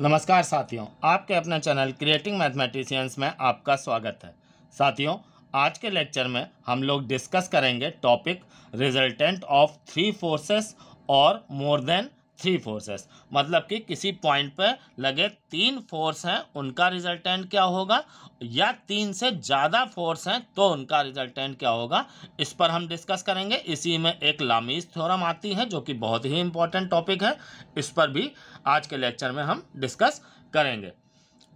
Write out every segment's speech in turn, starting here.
नमस्कार साथियों आपके अपने चैनल क्रिएटिंग मैथमेटिशियंस में आपका स्वागत है साथियों आज के लेक्चर में हम लोग डिस्कस करेंगे topic resultant of three forces और मोर देन थ्री फोर्सेस मतलब कि किसी पॉइंट पर लगे तीन फोर्स हैं उनका रिजल्टेंट क्या होगा या तीन से ज़्यादा फोर्स हैं तो उनका रिजल्टेंट क्या होगा इस पर हम डिस्कस करेंगे इसी में एक लामीज थ्योरम आती है जो कि बहुत ही इंपॉर्टेंट टॉपिक है इस पर भी आज के लेक्चर में हम डिस्कस करेंगे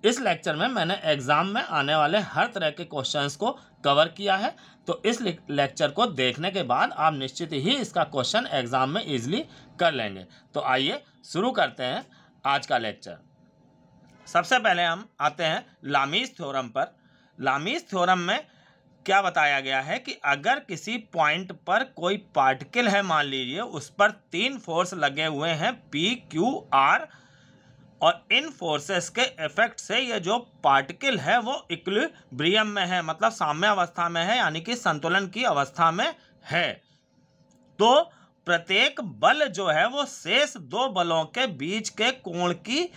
इस लेक्चर में मैंने एग्ज़ाम में आने वाले हर तरह के क्वेश्चंस को कवर किया है तो इस लेक्चर को देखने के बाद आप निश्चित ही इसका क्वेश्चन एग्ज़ाम में ईजिली कर लेंगे तो आइए शुरू करते हैं आज का लेक्चर सबसे पहले हम आते हैं लामीज थ्योरम पर लामीज थ्योरम में क्या बताया गया है कि अगर किसी पॉइंट पर कोई पार्टिकल है मान लीजिए उस पर तीन फोर्स लगे हुए हैं पी क्यू आर और इन फोर्सेस के इफेक्ट से ये जो पार्टिकल है वो इक्विलिब्रियम में है मतलब साम्य अवस्था में है यानी कि संतुलन की अवस्था में है तो प्रत्येक बल जो है वो शेष दो बलों के बीच के कोण की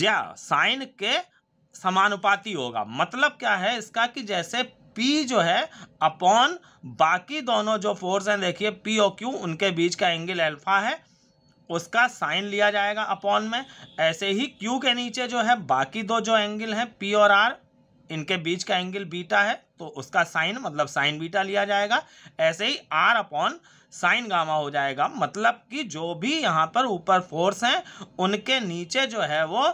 ज्या साइन के समानुपाती होगा मतलब क्या है इसका कि जैसे पी जो है अपॉन बाकी दोनों जो फोर्स हैं देखिए पी और क्यू उनके बीच का एंगल अल्फा है उसका साइन लिया जाएगा अपॉन में ऐसे ही क्यू के नीचे जो है बाकी दो जो एंगल हैं पी और आर इनके बीच का एंगल बीटा है तो उसका साइन मतलब साइन बीटा लिया जाएगा ऐसे ही आर अपॉन साइन गामा हो जाएगा मतलब कि जो भी यहाँ पर ऊपर फोर्स हैं उनके नीचे जो है वो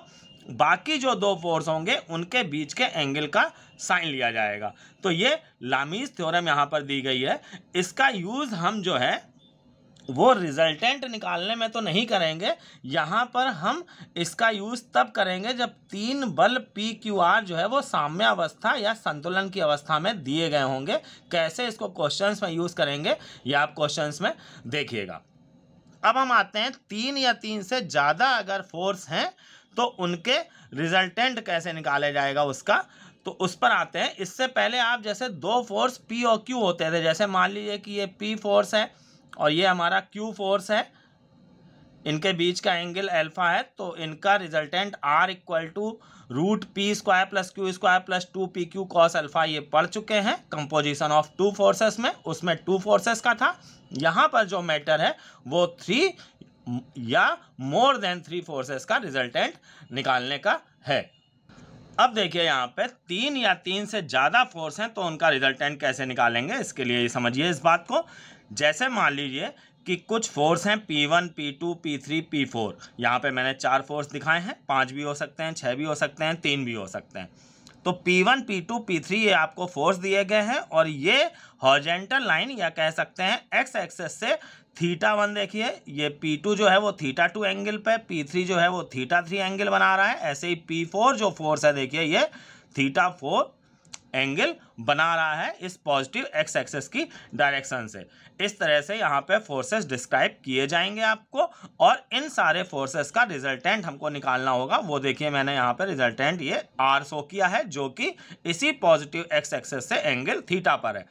बाकी जो दो फोर्स होंगे उनके बीच के एंगल का साइन लिया जाएगा तो ये लामीज थ्योरम यहाँ पर दी गई है इसका यूज़ हम जो है वो रिजल्टेंट निकालने में तो नहीं करेंगे यहाँ पर हम इसका यूज़ तब करेंगे जब तीन बल पी क्यू आर जो है वो साम्यावस्था या संतुलन की अवस्था में दिए गए होंगे कैसे इसको क्वेश्चंस में यूज़ करेंगे या आप क्वेश्चंस में देखिएगा अब हम आते हैं तीन या तीन से ज़्यादा अगर फोर्स हैं तो उनके रिजल्टेंट कैसे निकाले जाएगा उसका तो उस पर आते हैं इससे पहले आप जैसे दो फोर्स पी और क्यू होते थे जैसे मान लीजिए कि ये पी फोर्स है और ये हमारा क्यू फोर्स है इनके बीच का एंगल अल्फा है तो इनका resultant R equal to root P square plus Q square plus two P Q cos alpha ये पढ़ चुके हैं कंपोजिशन ऑफ टू फोर्सेस में उसमें टू फोर्सेस का था यहाँ पर जो मैटर है वो थ्री या मोर देन थ्री फोर्सेस का रिजल्टेंट निकालने का है अब देखिए यहाँ पे तीन या तीन से ज़्यादा फोर्स हैं तो उनका रिजल्टेंट कैसे निकालेंगे इसके लिए समझिए इस बात को जैसे मान लीजिए कि कुछ फोर्स हैं P1, P2, P3, P4 यहाँ पे मैंने चार फोर्स दिखाए हैं पाँच भी हो सकते हैं छः भी हो सकते हैं तीन भी हो सकते हैं तो P1, P2, P3 ये आपको फोर्स दिए गए हैं और ये हॉर्जेंटल लाइन या कह सकते हैं एक्स एक्सेस से थीटा वन देखिए ये P2 जो है वो थीटा टू एंगल पे P3 जो है वो थीटा थ्री एंगल बना रहा है ऐसे ही P4 जो फोर्स है देखिए ये थीटा फोर एंगल बना रहा है इस पॉजिटिव एक्स एक्सेस की डायरेक्शन से इस तरह से यहाँ पे फोर्सेस डिस्क्राइब किए जाएंगे आपको और इन सारे फोर्सेस का रिजल्टेंट हमको निकालना होगा वो देखिए मैंने यहाँ पे रिजल्टेंट ये आर सो किया है जो कि इसी पॉजिटिव एक्स एक्सेस से एंगल थीटा पर है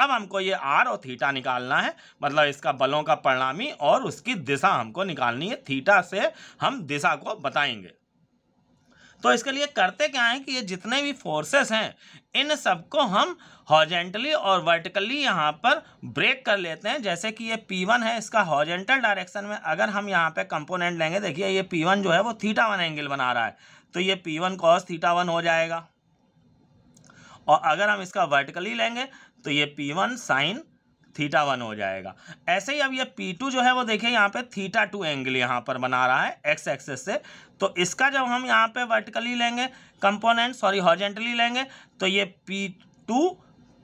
अब हमको ये आर और थीटा निकालना है मतलब इसका बलों का परिणामी और उसकी दिशा हमको निकालनी है थीटा से हम दिशा को बताएंगे तो इसके लिए करते क्या है कि ये जितने भी फोर्सेस हैं इन सबको हम हॉजेंटली और वर्टिकली यहाँ पर ब्रेक कर लेते हैं जैसे कि ये P1 है इसका हॉजेंटल डायरेक्शन में अगर हम यहाँ पे कंपोनेंट लेंगे देखिए ये P1 जो है वो थीटा वन एंगल बना रहा है तो ये P1 one cos theta one हो जाएगा और अगर हम इसका वर्टिकली लेंगे तो ये P one sine theta one हो जाएगा ऐसे ही अब ये पी टू जो है वो देखिए यहाँ पे थीटा टू एंगल यहाँ पर बना रहा है एक्स एक्सेस से तो इसका जब हम यहाँ पे वर्टिकली लेंगे कंपोनेंट सॉरी हॉर्जेंटली लेंगे तो ये P two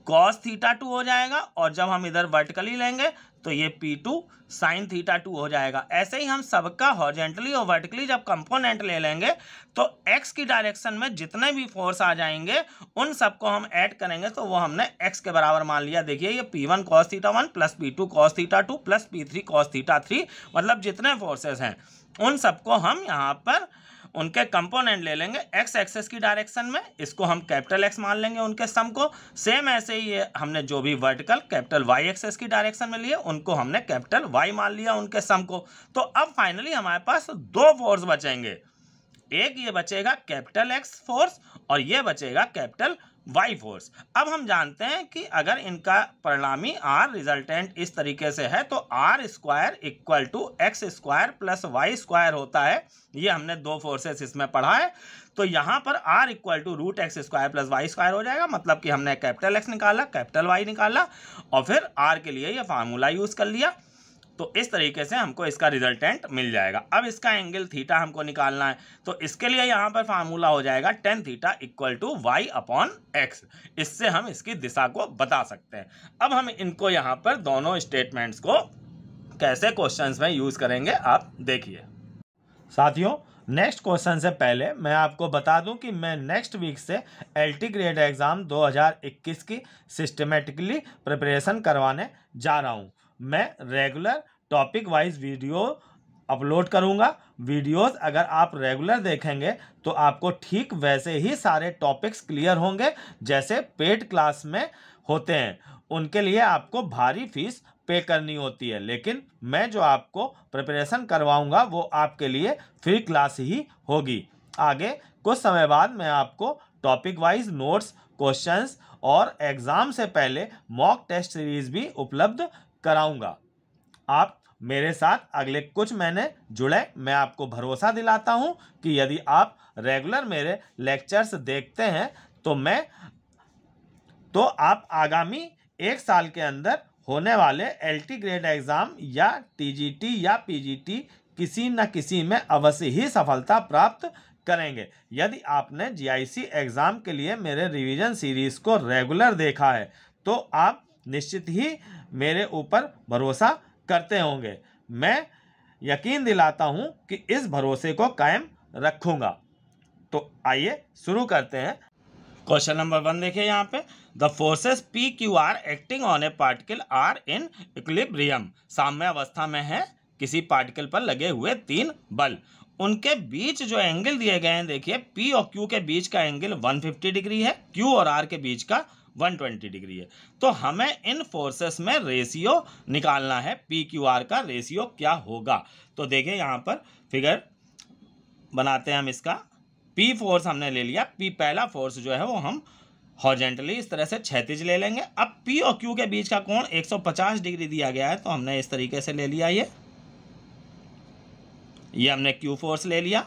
cos theta two हो जाएगा और जब हम इधर वर्टिकली लेंगे तो ये P two sine theta two हो जाएगा ऐसे ही हम सबका हॉर्जेंटली और वर्टिकली जब कंपोनेंट ले लेंगे तो एक्स की डायरेक्शन में जितने भी फोर्स आ जाएंगे उन सबको हम ऐड करेंगे तो वो हमने एक्स के बराबर मान लिया देखिए ये P one cos theta one plus P two cos theta two plus P three cos theta three मतलब जितने फोर्सेस हैं उन सबको हम यहाँ पर उनके कंपोनेंट ले लेंगे एक्स एक्सेस की डायरेक्शन में इसको हम कैपिटल एक्स मान लेंगे उनके सम को सेम ऐसे ही हमने जो भी वर्टिकल कैपिटल वाई एक्सेस की डायरेक्शन में लिए उनको हमने कैपिटल वाई मान लिया उनके सम को तो अब फाइनली हमारे पास दो फोर्स बचेंगे एक ये बचेगा कैपिटल एक्स फोर्स और ये बचेगा कैपिटल वाई फोर्स अब हम जानते हैं कि अगर इनका परिणामी आर रिजल्टेंट इस तरीके से है तो R square equal to X square plus Y square होता है ये हमने दो फोर्सेस इसमें पढ़ा है तो यहाँ पर R equal to root X square plus Y square हो जाएगा मतलब कि हमने कैपिटल एक्स निकाला कैपिटल वाई निकाला और फिर आर के लिए ये फार्मूला यूज़ कर लिया तो इस तरीके से हमको इसका रिजल्टेंट मिल जाएगा अब इसका एंगल थीटा हमको निकालना है तो इसके लिए यहाँ पर फार्मूला हो जाएगा tan theta equal to Y upon X इससे हम इसकी दिशा को बता सकते हैं अब हम इनको यहाँ पर दोनों स्टेटमेंट्स को कैसे क्वेश्चन में यूज़ करेंगे आप देखिए साथियों नेक्स्ट क्वेश्चन से पहले मैं आपको बता दूं कि मैं नेक्स्ट वीक से एलटी ग्रेड एग्ज़ाम 2021 की सिस्टमेटिकली प्रिपरेशन करवाने जा रहा हूं मैं regular topic wise video upload करूंगा वीडियोस अगर आप रेगुलर देखेंगे तो आपको ठीक वैसे ही सारे टॉपिक्स क्लियर होंगे जैसे पेड क्लास में होते हैं उनके लिए आपको भारी फीस पे करनी होती है लेकिन मैं जो आपको प्रिपरेशन करवाऊंगा वो आपके लिए फ्री क्लास ही होगी आगे कुछ समय बाद मैं आपको टॉपिक वाइज नोट्स क्वेश्चंस और एग्ज़ाम से पहले मॉक टेस्ट सीरीज़ भी उपलब्ध कराऊंगा आप मेरे साथ अगले कुछ महीने जुड़े मैं आपको भरोसा दिलाता हूं कि यदि आप रेगुलर मेरे लेक्चर्स देखते हैं तो मैं तो आप आगामी एक साल के अंदर होने वाले एलटी ग्रेड एग्ज़ाम या टीजीटी या पीजीटी किसी न किसी में अवश्य ही सफलता प्राप्त करेंगे यदि आपने जीआईसी एग्ज़ाम के लिए मेरे रिवीजन सीरीज़ को रेगुलर देखा है तो आप निश्चित ही मेरे ऊपर भरोसा करते होंगे मैं यकीन दिलाता हूं कि इस भरोसे को कायम रखूंगा तो आइए शुरू करते हैं क्वेश्चन नंबर वन देखिए यहाँ पे the forces P Q R acting on a particle are in equilibrium साम्य अवस्था में है किसी पार्टिकल पर लगे हुए तीन बल उनके बीच जो एंगल दिए गए हैं देखिए पी और क्यू के बीच का एंगल 150 डिग्री है क्यू और आर के बीच का 120 डिग्री है तो हमें इन फोर्सेस में रेशियो निकालना है पी क्यू आर का रेशियो क्या होगा तो देखिए यहाँ पर फिगर बनाते हैं हम इसका पी फोर्स हमने ले लिया पी पहला फोर्स जो है वो हम हॉर्जेंटली इस तरह से छैतीज ले लेंगे अब पी और क्यू के बीच का कोण 150 डिग्री दिया गया है तो हमने इस तरीके से ले लिया ये ये हमने क्यू फोर्स ले लिया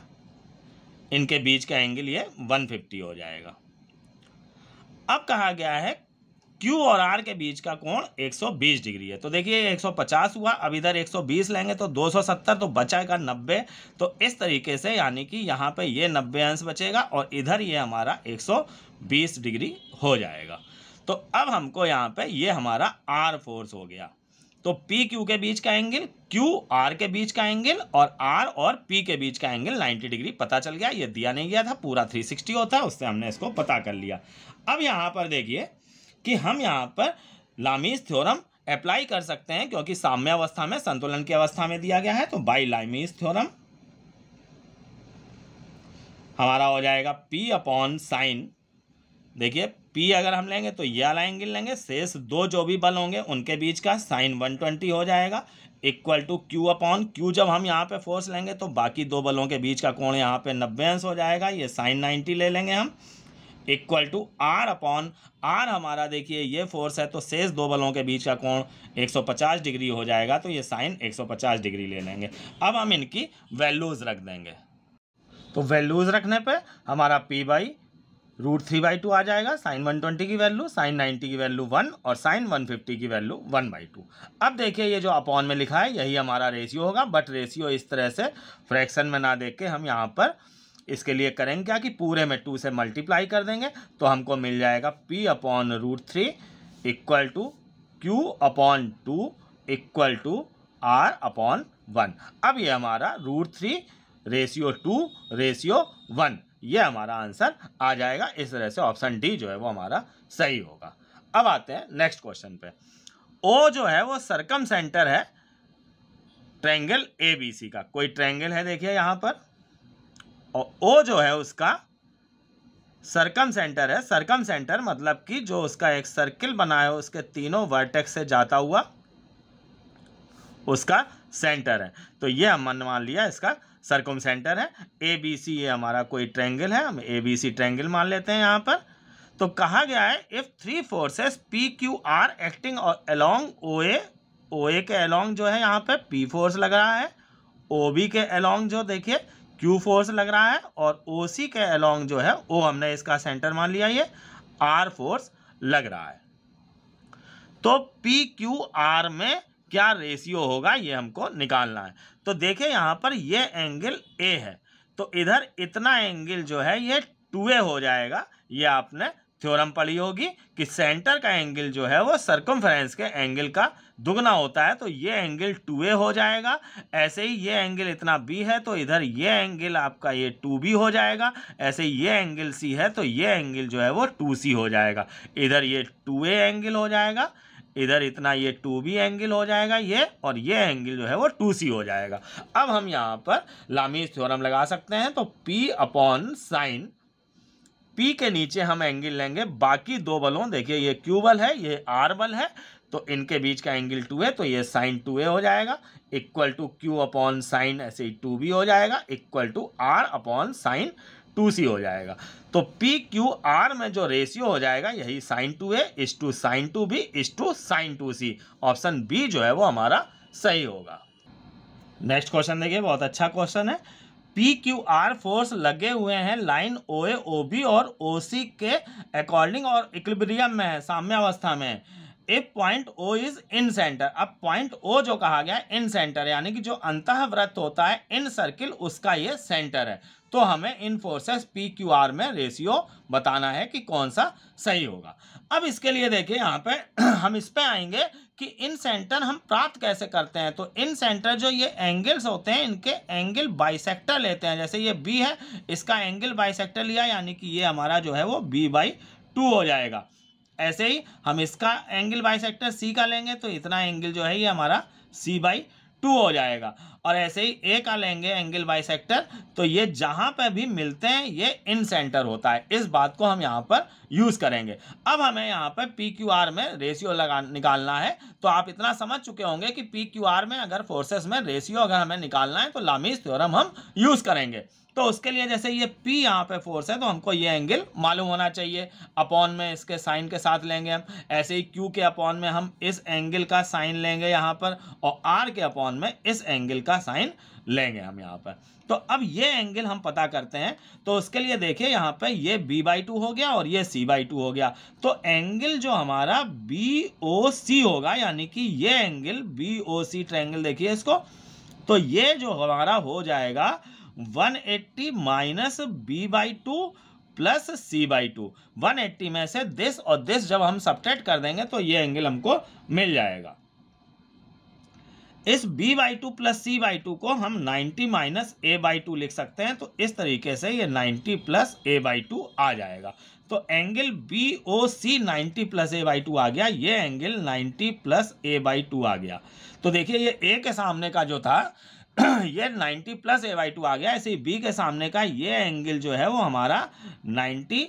इनके बीच का एंगल ये 150 हो जाएगा अब कहा गया है Q और R के बीच का कोण 120 डिग्री है तो देखिए 150 हुआ अब इधर 120 लेंगे तो 270 तो बचाएगा 90 तो इस तरीके से यानी कि यहाँ पे ये 90 अंश बचेगा और इधर ये हमारा 120 डिग्री हो जाएगा तो अब हमको यहाँ पे ये हमारा R फोर्स हो गया तो पी क्यू के बीच का एंगल क्यू आर के बीच का एंगल और आर और पी के बीच का एंगल 90 डिग्री पता चल गया ये दिया नहीं गया था पूरा 360 होता है उससे हमने इसको पता कर लिया अब यहाँ पर देखिए कि हम यहाँ पर लामीज थ्योरम अप्लाई कर सकते हैं क्योंकि साम्य अवस्था में संतुलन की अवस्था में दिया गया है तो बाई लामीज थ्योरम हमारा हो जाएगा पी अपॉन साइन देखिए पी अगर हम लेंगे तो यह एंगल लेंगे शेष दो जो भी बल होंगे उनके बीच का साइन 120 हो जाएगा equal to Q upon Q जब हम यहाँ पे फोर्स लेंगे तो बाकी दो बलों के बीच का कोण यहाँ पे नब्बे अंश हो जाएगा ये साइन 90 ले लेंगे हम equal to R upon R हमारा देखिए ये फोर्स है तो शेष दो बलों के बीच का कोण 150 डिग्री हो जाएगा तो ये साइन 150 डिग्री ले लेंगे अब हम इनकी वैल्यूज़ रख देंगे तो वैल्यूज़ रखने पे हमारा P by root three by two आ जाएगा साइन वन ट्वेंटी की वैल्यू साइन 90 की वैल्यू वन और साइन वन फिफ्टी की वैल्यू वन बाई टू अब देखिए ये जो अपॉन में लिखा है यही हमारा रेशियो होगा बट रेशियो इस तरह से फ्रैक्शन में ना देख के हम यहाँ पर इसके लिए करेंगे क्या कि पूरे में टू से मल्टीप्लाई कर देंगे तो हमको मिल जाएगा P upon root three equal to Q upon two equal to R upon one अब ये हमारा root three ratio two ratio one ये हमारा आंसर आ जाएगा इस तरह से ऑप्शन डी जो है वो हमारा सही होगा अब आते हैं नेक्स्ट क्वेश्चन पे ओ जो है वो सरकम सेंटर है ट्रैंगल ए बी सी का कोई ट्रैंगल है देखिए यहाँ पर और ओ जो है उसका सर्कम सेंटर है सर्कम सेंटर मतलब कि जो उसका एक सर्किल बना है उसके तीनों वर्टेक्स से जाता हुआ उसका सेंटर है तो ये हम मान लिया इसका सर्कुम सेंटर है ए बी सी ये हमारा कोई ट्रेंगल है हम ए बी सी ट्रेंगल मान लेते हैं यहाँ पर तो कहा गया है if three forces P Q R acting along O A O A के अलोंग जो है यहाँ पे पी फोर्स लग रहा है ओ बी के अलोंग जो देखिए क्यू फोर्स लग रहा है और ओ सी के अलोंग जो है वो हमने इसका सेंटर मान लिया ये आर फोर्स लग रहा है तो पी क्यू आर में क्या रेशियो होगा ये हमको निकालना है तो देखिए यहाँ पर ये एंगल ए है तो इधर इतना एंगल जो है ये टू ए हो जाएगा ये आपने थ्योरम पढ़ी होगी कि सेंटर का एंगल जो है वो सर्कमफ्रेंस के एंगल का दुगना होता है तो ये एंगल टू ए हो जाएगा ऐसे ही ये एंगल इतना बी है तो इधर ये एंगल आपका ये टू बी हो जाएगा ऐसे ही ये एंगल सी है तो ये एंगल जो है वो टू सी हो जाएगा इधर ये टू एंगल हो जाएगा इधर इतना ये टू बी एंगल हो जाएगा ये और ये एंगल जो है वो टू सी हो जाएगा अब हम यहाँ पर लामीज थ्योरम लगा सकते हैं तो पी अपॉन साइन पी के नीचे हम एंगल लेंगे बाकी दो बलों देखिए ये क्यू बल है ये आर बल है तो इनके बीच का एंगल टू है तो ये साइन टू ए हो जाएगा equal to Q upon sine ऐसे ही टू बी हो जाएगा equal to R upon sine two C हो जाएगा तो पी क्यू आर में जो रेशियो हो जाएगा यही sign two A is to sine two B is to sine two C option B जो है वो हमारा सही होगा नेक्स्ट क्वेश्चन देखिए बहुत अच्छा क्वेश्चन है पी क्यू आर फोर्स लगे हुए हैं line O A O B और ओ सी के अकॉर्डिंग और इक्लिब्रियम में है साम्यावस्था में एक point O is incentre अब पॉइंट ओ जो कहा गया इन सेंटर यानी कि जो अंत व्रत होता है इन सर्किल उसका ये सेंटर है तो हमें इन फोर्सेस पी क्यू आर में रेशियो बताना है कि कौन सा सही होगा अब इसके लिए देखिए यहाँ पे हम इस पे आएंगे कि इन सेंटर हम प्राप्त कैसे करते हैं तो इन सेंटर जो ये एंगल्स होते हैं इनके एंगल बाइसेक्टर लेते हैं जैसे ये बी है इसका एंगल बाइसेक्टर लिया यानी कि ये हमारा जो है वो बी बाई टू हो जाएगा ऐसे ही हम इसका एंगल बाई सेक्टर सी का लेंगे तो इतना एंगल जो है ये हमारा सी बाई टू हो जाएगा और ऐसे ही ए का लेंगे एंगल बाई सेक्टर तो ये जहाँ पर भी मिलते हैं ये इन सेंटर होता है इस बात को हम यहाँ पर यूज़ करेंगे अब हमें यहाँ पर पी क्यू आर में रेशियो लगा निकालना है तो आप इतना समझ चुके होंगे कि पी क्यू आर में अगर फोर्सेस में रेशियो अगर हमें निकालना है तो लामीज थ्योरम हम यूज़ करेंगे तो उसके लिए जैसे ये पी यहाँ पे फोर्स है तो हमको ये एंगल मालूम होना चाहिए अपॉन में इसके साइन के साथ लेंगे हम ऐसे ही क्यू के अपॉन में हम इस एंगल का साइन लेंगे यहाँ पर और आर के अपॉन में इस एंगल का साइन लेंगे हम यहाँ पर तो अब ये एंगल हम पता करते हैं तो उसके लिए देखिए यहाँ पर ये बी बाई टू हो गया और ये सी बाई टू हो गया तो एंगल जो हमारा बी ओ सी होगा यानी कि ये angle B O C triangle देखिए इसको तो ये जो हमारा हो जाएगा one eighty minus B by two plus C by two one eighty में से दिस और दिस जब हम सब कर देंगे तो ये एंगल हमको मिल जाएगा इस b by two plus C by two को हम 90 माइनस ए बाई टू लिख सकते हैं तो इस तरीके से ये 90 प्लस ए बाई टू आ जाएगा तो angle B O C ninety plus A by two आ गया ये angle 90 plus A by two आ गया तो देखिए ये ए के सामने का जो था ये 90 प्लस ए बाई टू आ गया ऐसे बी के सामने का ये एंगल जो है वो हमारा 90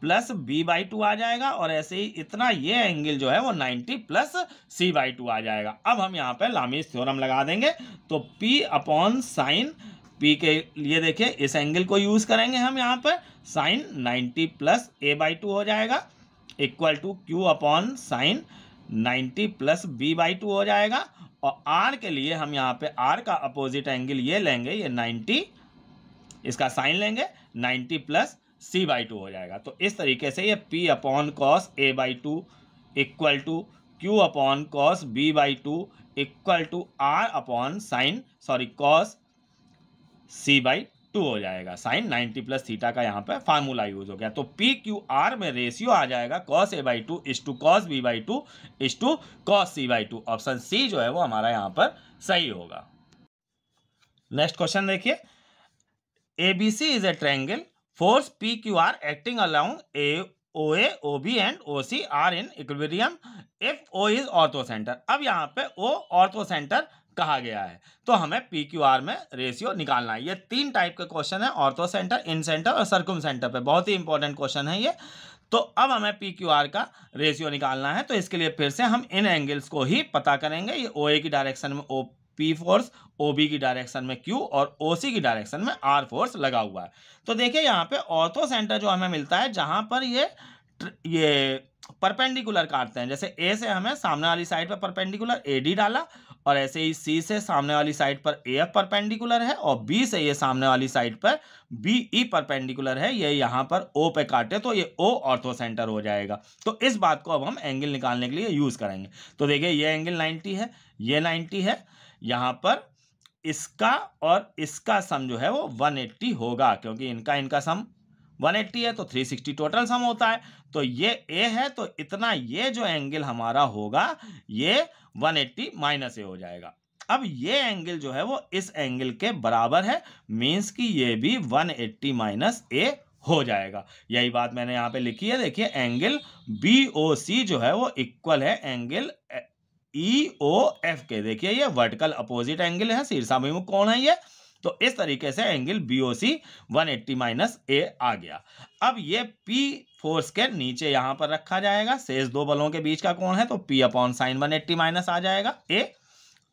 प्लस बी बाई टू आ जाएगा और ऐसे ही इतना ये एंगल जो है वो 90 प्लस सी बाई टू आ जाएगा अब हम यहाँ पर लामीज थ्योरम लगा देंगे तो पी अपॉन साइन पी के लिए देखिए इस एंगल को यूज़ करेंगे हम यहाँ पर sine 90 plus A by two हो जाएगा equal to Q upon sine 90 plus B by two हो जाएगा और आर के लिए हम यहाँ पे आर का अपोजिट एंगल ये लेंगे ये 90 इसका साइन लेंगे 90 प्लस सी बाई टू हो जाएगा तो इस तरीके से ये P upon cos A by two equal to Q upon cos B by two equal to R upon sine sorry cos C by two हो जाएगा साइन 90 प्लस थीटा का यहाँ पर फार्मूला यूज हो गया तो पी क्यू आर में ratio आ जाएगा cos A by two is to cos B by two is to cos C by two option C जो है वो हमारा यहाँ पर सही होगा नेक्स्ट क्वेश्चन देखिए A B C is a triangle forces P Q R acting along A O A O B and O C are in equilibrium if O is orthocentre अब यहाँ पे ओ ऑर्थो सेंटर कहा गया है तो हमें P Q R में ratio निकालना है ये तीन टाइप के क्वेश्चन है ऑर्थो सेंटर इन सेंटर और सर्कुम सेंटर पे बहुत ही इंपॉर्टेंट क्वेश्चन है ये तो अब हमें पी क्यू आर का रेशियो निकालना है तो इसके लिए फिर से हम इन एंगल्स को ही पता करेंगे ये ओ ए की डायरेक्शन में O P force O B की डायरेक्शन में क्यू और ओ सी की डायरेक्शन में आर फोर्स लगा हुआ है तो देखिए यहाँ पे ऑर्थो सेंटर जो हमें मिलता है जहाँ पर ये ये परपेंडिकुलर काटते हैं जैसे ए से हमें सामने वाली साइड पर परपेंडिकुलर ए डी डाला और ऐसे ही सी से सामने वाली साइड पर ए एफ परपेंडिकुलर है और बी से ये सामने वाली साइड पर बी ई परपेंडिकुलर है ये यहाँ पर ओ पे काटे तो ये ओ ऑर्थो सेंटर हो जाएगा तो इस बात को अब हम एंगल निकालने के लिए यूज़ करेंगे तो देखिए ये एंगल 90 है ये 90 है यहाँ पर इसका और इसका सम जो है वो 180 होगा क्योंकि इनका इनका सम 180 है तो 360 टोटल सम होता है तो ये ए है तो इतना ये जो एंगल हमारा होगा ये 180 एट्टी माइनस ए हो जाएगा अब ये एंगल जो है वो इस एंगल के बराबर है मीन्स कि ये भी 180 एट्टी माइनस ए हो जाएगा यही बात मैंने यहाँ पे लिखी है देखिए एंगल बी ओ सी जो है वो इक्वल है एंगल ई ओ एफ के देखिए ये वर्टिकल अपोजिट एंगल है शीर्षाभिमुख कौन है ये तो इस तरीके से angle B O C one eighty minus A आ गया अब ये पी फोर्स के नीचे यहां पर रखा जाएगा शेष दो बलों के बीच का कोण है तो P upon sine one eighty minus आ जाएगा ए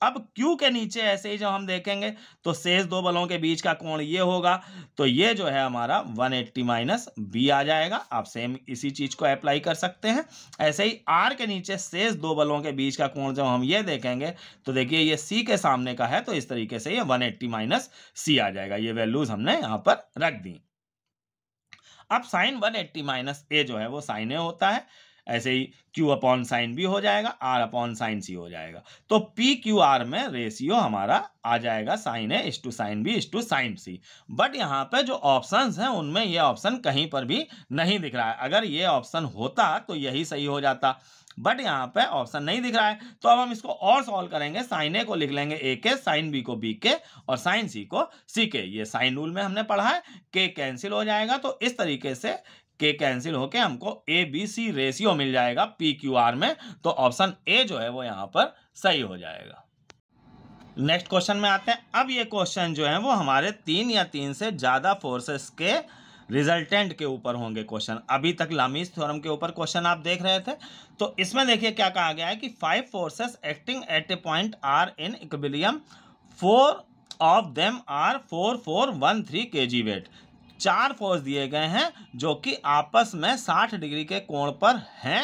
अब Q के नीचे ऐसे ही जब हम देखेंगे तो शेष दो बलों के बीच का कोण ये होगा तो ये जो है हमारा 180 एट्टी माइनस बी आ जाएगा आप सेम इसी चीज को अप्लाई कर सकते हैं ऐसे ही R के नीचे शेष दो बलों के बीच का कोण जब हम ये देखेंगे तो देखिए ये C के सामने का है तो इस तरीके से ये 180 एट्टी माइनस सी आ जाएगा ये वैल्यूज हमने यहाँ पर रख दी अब sine one eighty minus A जो है वो साइन ए होता है ऐसे ही Q अपॉन साइन बी हो जाएगा R अपॉन साइन सी हो जाएगा तो पी क्यू आर में रेशियो हमारा आ जाएगा sine A is to sine B is to sine C but यहाँ पे जो ऑप्शंस हैं उनमें ये ऑप्शन कहीं पर भी नहीं दिख रहा है अगर ये ऑप्शन होता तो यही सही हो जाता बट यहाँ पे ऑप्शन नहीं दिख रहा है तो अब हम इसको और सॉल्व करेंगे साइन ए को लिख लेंगे ए के साइन बी को बी के और साइन सी को सी के ये साइन रूल में हमने पढ़ा है के कैंसिल हो जाएगा तो इस तरीके से के कैंसिल होके हमको ए बी सी रेशियो मिल जाएगा पी क्यू आर में तो ऑप्शन ए जो है वो यहाँ पर सही हो जाएगा नेक्स्ट क्वेश्चन में आते हैं अब ये क्वेश्चन जो है वो हमारे तीन या तीन से ज़्यादा फोर्सेस के रिजल्टेंट के ऊपर होंगे क्वेश्चन अभी तक लामीज थ्योरम के ऊपर क्वेश्चन आप देख रहे थे तो इसमें देखिए क्या कहा गया है कि five forces acting at a point are in equilibrium four of them are four four one three K G wait चार फोर्स दिए गए हैं जो कि आपस में साठ डिग्री के कोण पर हैं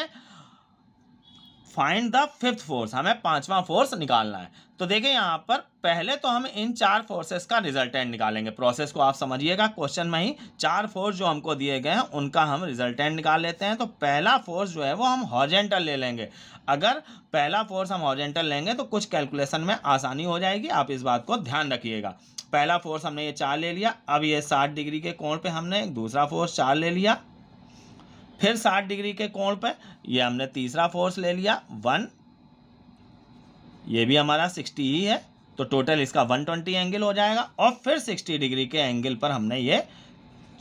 फाइंड द फिफ्थ फोर्स हमें पांचवा फोर्स निकालना है तो देखिए यहाँ पर पहले तो हम इन चार फोर्सेस का रिजल्टेंट निकालेंगे प्रोसेस को आप समझिएगा क्वेश्चन में ही चार फोर्स जो हमको दिए गए हैं उनका हम रिजल्टेंट निकाल लेते हैं तो पहला फोर्स जो है वो हम हॉर्जेंटल ले लेंगे अगर पहला फोर्स हम हॉर्जेंटल लेंगे तो कुछ कैलकुलेशन में आसानी हो जाएगी आप इस बात को ध्यान रखिएगा पहला फोर्स हमने ये चार ले लिया अब ये साठ डिग्री के कोण पे हमने दूसरा फोर्स चार ले लिया फिर साठ डिग्री के कोण पे ये हमने तीसरा फोर्स ले लिया वन ये भी हमारा सिक्सटी ही है तो टोटल इसका वन ट्वेंटी एंगल हो जाएगा और फिर सिक्सटी डिग्री के एंगल पर हमने ये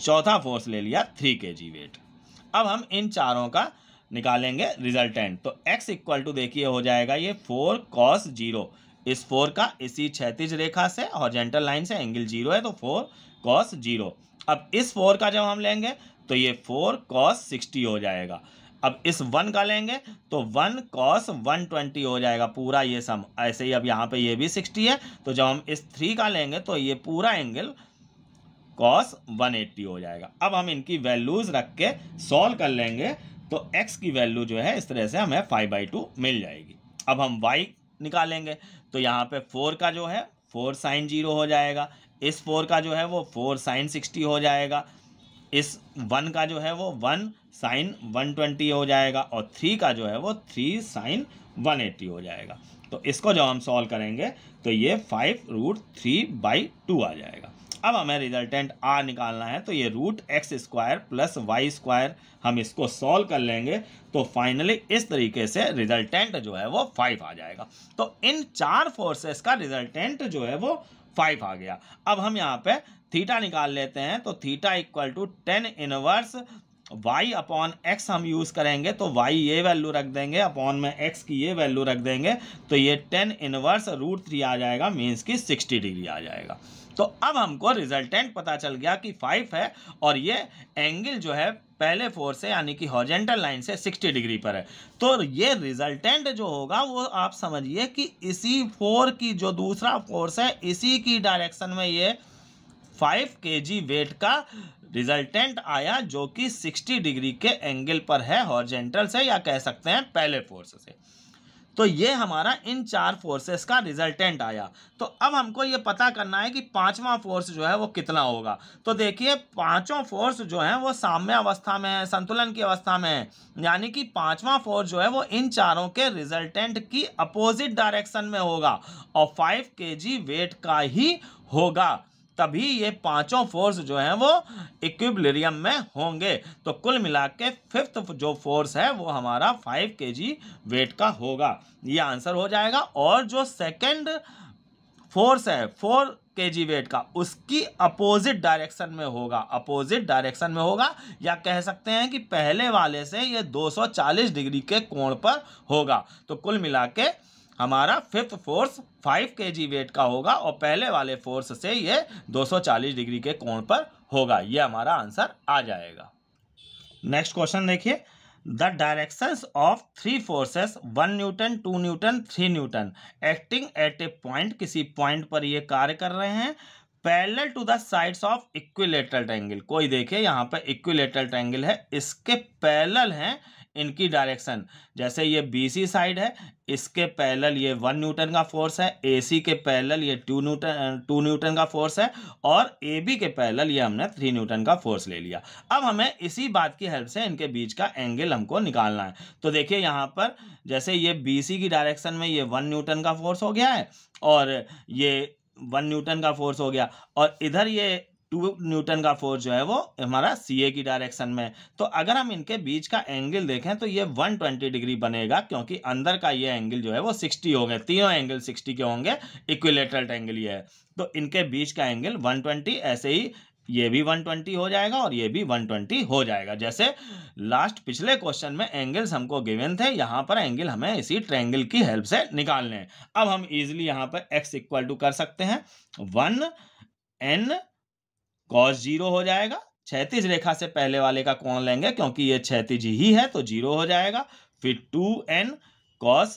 चौथा फोर्स ले लिया थ्री के जी वेट अब हम इन चारों का निकालेंगे रिजल्टेंट तो x इक्वल टू देखिए हो जाएगा ये four cos zero is four का इसी क्षैतिज रेखा से हॉर्जेंटल लाइन से एंगल जीरो है तो फोर कॉस जीरो अब इस फोर का जब हम लेंगे तो ये फोर कॉस सिक्सटी हो जाएगा अब इस वन का लेंगे तो वन कॉस वन ट्वेंटी हो जाएगा पूरा ये सम ऐसे ही अब यहाँ पे ये भी सिक्सटी है तो जब हम इस थ्री का लेंगे तो ये पूरा एंगल कॉस वन एट्टी हो जाएगा अब हम इनकी वैल्यूज़ रख के सॉल्व कर लेंगे तो एक्स की वैल्यू जो है इस तरह से हमें फाइव बाई टू मिल जाएगी अब हम वाई निकालेंगे तो यहाँ पे फोर का जो है फोर साइन जीरो हो जाएगा इस फोर का जो है वो फोर साइन सिक्सटी हो जाएगा इस वन का जो है वो वन साइन वन ट्वेंटी हो जाएगा और थ्री का जो है वो थ्री साइन वन एट्टी हो जाएगा तो इसको जब हम सॉल्व करेंगे तो ये five root three by two आ जाएगा अब हमें रिजल्टेंट आर निकालना है तो ये root X square plus Y square हम इसको सॉल्व कर लेंगे तो फाइनली इस तरीके से रिजल्टेंट जो है वो फाइव आ जाएगा तो इन चार फोर्सेस का रिजल्टेंट जो है वो फाइव आ गया अब हम यहाँ पे थीटा निकाल लेते हैं तो theta equal to tan inverse Y upon X हम यूज़ करेंगे तो वाई ये वैल्यू रख देंगे अपॉन में एक्स की ये वैल्यू रख देंगे तो ये टेन इनवर्स रूट थ्री आ जाएगा मीन्स की सिक्सटी डिग्री आ जाएगा तो अब हमको रिजल्टेंट पता चल गया कि फाइव है और ये एंगल जो है पहले फोर से यानी कि हॉर्जेंटल लाइन से 60 डिग्री पर है तो ये रिजल्टेंट जो होगा वो आप समझिए कि इसी फोर की जो दूसरा फोर्स है इसी की डायरेक्शन में ये फाइव के जी वेट का रिजल्टेंट आया जो कि 60 डिग्री के एंगल पर है हॉर्जेंटल से या कह सकते हैं पहले फोर्स से तो ये हमारा इन चार फोर्सेस का रिजल्टेंट आया तो अब हमको ये पता करना है कि पांचवा फोर्स जो है वो कितना होगा तो देखिए पांचों फोर्स जो है वो साम्य अवस्था में है संतुलन की अवस्था में है यानी कि पांचवा फोर्स जो है वो इन चारों के रिजल्टेंट की अपोजिट डायरेक्शन में होगा और फाइव के वेट का ही होगा तभी ये पांचों फोर्स जो हैं वो इक्विबलेरियम में होंगे तो कुल मिला के फिफ्थ जो फोर्स है वो हमारा फाइव के वेट का होगा ये आंसर हो जाएगा और जो सेकेंड फोर्स है फोर के जी वेट का उसकी अपोजिट डायरेक्शन में होगा अपोजिट डायरेक्शन में होगा या कह सकते हैं कि पहले वाले से ये 240 डिग्री के कोण पर होगा तो कुल मिला के हमारा फिफ्थ फोर्स फाइव के जी वेट का होगा और पहले वाले फोर्स से ये 240 डिग्री के कोण पर होगा ये हमारा आंसर आ जाएगा नेक्स्ट क्वेश्चन देखिए the directions of three forces one newton two newton three newton acting at a point किसी पॉइंट पर ये कार्य कर रहे हैं parallel to the sides of equilateral triangle कोई देखिए यहाँ पर इक्विलेटरल ट्रायंगल है इसके पैरेलल हैं इनकी डायरेक्शन जैसे ये बीसी साइड है इसके पैरेलल ये वन न्यूटन का फोर्स है एसी के पैरेलल ये टू न्यूटन टू न्यूटन का फोर्स है और एबी के पैरेलल ये हमने थ्री न्यूटन का फोर्स ले लिया अब हमें इसी बात की हेल्प से इनके बीच का एंगल हमको निकालना है तो देखिए यहाँ पर जैसे ये सी की डायरेक्शन में ये वन न्यूटन का फोर्स हो गया है और ये वन न्यूटन का फोर्स हो गया और इधर ये टू न्यूटन का फोर्स जो है वो हमारा सी की डायरेक्शन में तो अगर हम इनके बीच का एंगल देखें तो ये 120 डिग्री बनेगा क्योंकि अंदर का ये एंगल जो है वो 60 होंगे तीनों एंगल 60 के होंगे इक्विलेटरल एंगल ये है तो इनके बीच का एंगल 120 ऐसे ही ये भी 120 हो जाएगा और ये भी 120 हो जाएगा जैसे लास्ट पिछले क्वेश्चन में एंगल्स हमको गिवन थे यहाँ पर एंगल हमें इसी ट्रैंगल की हेल्प से निकालने हैं अब हम इजिली यहाँ पर एक्स इक्वल टू कर सकते हैं वन एन कॉस जीरो हो जाएगा छैतीस रेखा से पहले वाले का कोण लेंगे क्योंकि ये छैतीज ही है तो जीरो हो जाएगा फिर two N cos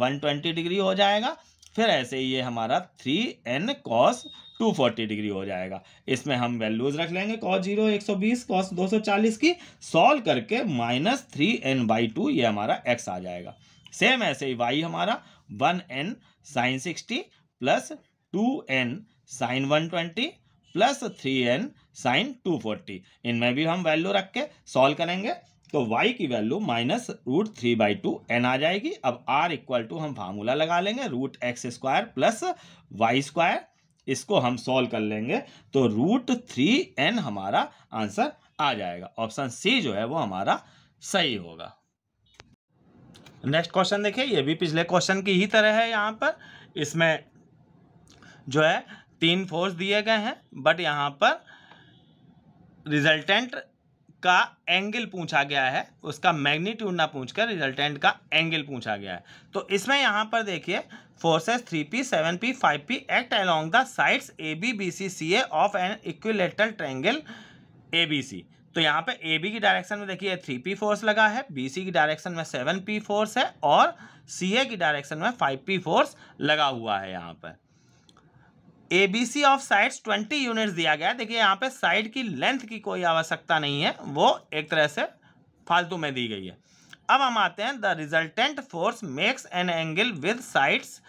one twenty degree हो जाएगा फिर ऐसे ही ये हमारा three N cos two forty degree हो जाएगा इसमें हम वैल्यूज रख लेंगे कॉस जीरो एक सौ बीस कॉस दो सौ चालीस की सॉल्व करके minus three N by two ये हमारा एक्स आ जाएगा सेम ऐसे ही वाई हमारा one N sine sixty plus two N sine one twenty plus three N sine two forty इनमें भी हम वैल्यू रख के सॉल्व करेंगे तो y की value minus root three by two N आ जाएगी अब r इक्वल टू हम फार्मूला लगा लेंगे root X square plus Y square इसको हम सॉल्व कर लेंगे तो रूट थ्री एन हमारा आंसर आ जाएगा ऑप्शन सी जो है वो हमारा सही होगा नेक्स्ट क्वेश्चन देखिए ये भी पिछले क्वेश्चन की ही तरह है यहाँ पर इसमें जो है तीन फोर्स दिए गए हैं बट यहाँ पर रिजल्टेंट का एंगल पूछा गया है उसका मैग्नीट्यूड ना पूछकर रिजल्टेंट का एंगल पूछा गया है तो इसमें यहाँ पर देखिए forces three P seven P five P act along the sides A B B C C A of an equilateral triangle A B C तो यहाँ पे ए बी की डायरेक्शन में देखिए थ्री पी फोर्स लगा है बी सी की direction में सेवन पी फोर्स है और सी ए की डायरेक्शन में फाइव पी फोर्स लगा हुआ है यहाँ पर एबीसी ऑफ साइड्स 20 यूनिट्स दिया गया है देखिए यहाँ पे साइड की लेंथ की कोई आवश्यकता नहीं है वो एक तरह से फालतू में दी गई है अब हम आते हैं the resultant force makes an angle with sides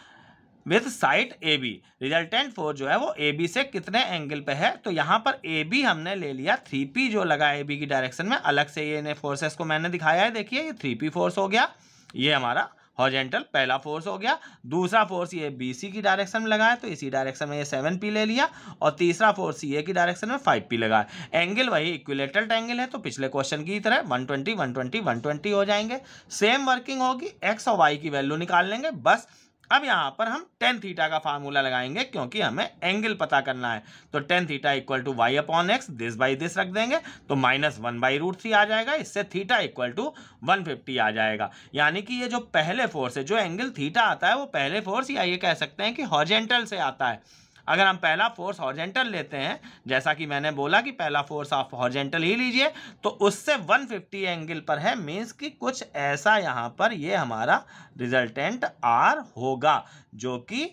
with side A B resultant force जो है वो ए बी से कितने एंगल पे है तो यहाँ पर ए बी हमने ले लिया थ्री पी जो लगा ए बी की डायरेक्शन में अलग से ये फोर्सेस को मैंने दिखाया है देखिए ये थ्री पी फोर्स हो गया ये हमारा हॉजेंटल पहला फोर्स हो गया दूसरा फोर्स ये बी सी की डायरेक्शन में लगाए तो इसी डायरेक्शन में ये सेवन पी ले लिया और तीसरा फोर्स सी ए की डायरेक्शन में फाइव पी लगाया एंगल वही इक्विलेटरल एंगल है तो पिछले क्वेश्चन की तरह one twenty one twenty one twenty हो जाएंगे सेम वर्किंग होगी एक्स और वाई की वैल्यू निकाल लेंगे बस अब यहां पर हम टेन थीटा का फार्मूला लगाएंगे क्योंकि हमें एंगल पता करना है तो tan theta equal to Y upon X this by this रख देंगे तो minus one by root three आ जाएगा इससे theta equal to one fifty आ जाएगा यानी कि ये जो पहले फोर्स है जो एंगल थीटा आता है वो पहले फोर्स या ये कह सकते हैं कि हॉर्जेंटल से आता है अगर हम पहला फोर्स हॉर्जेंटल लेते हैं जैसा कि मैंने बोला कि पहला फोर्स आप हॉर्जेंटल ही लीजिए तो उससे 150 एंगल पर है मीन्स कि कुछ ऐसा यहाँ पर ये हमारा रिजल्टेंट आर होगा जो कि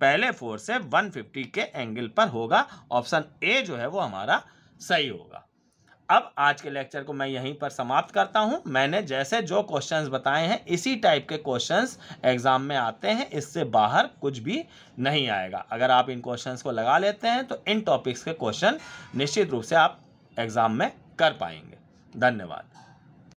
पहले फोर्स से 150 के एंगल पर होगा ऑप्शन ए जो है वो हमारा सही होगा अब आज के लेक्चर को मैं यहीं पर समाप्त करता हूं मैंने जैसे जो क्वेश्चंस बताए हैं इसी टाइप के क्वेश्चंस एग्ज़ाम में आते हैं इससे बाहर कुछ भी नहीं आएगा अगर आप इन क्वेश्चंस को लगा लेते हैं तो इन टॉपिक्स के क्वेश्चन निश्चित रूप से आप एग्ज़ाम में कर पाएंगे धन्यवाद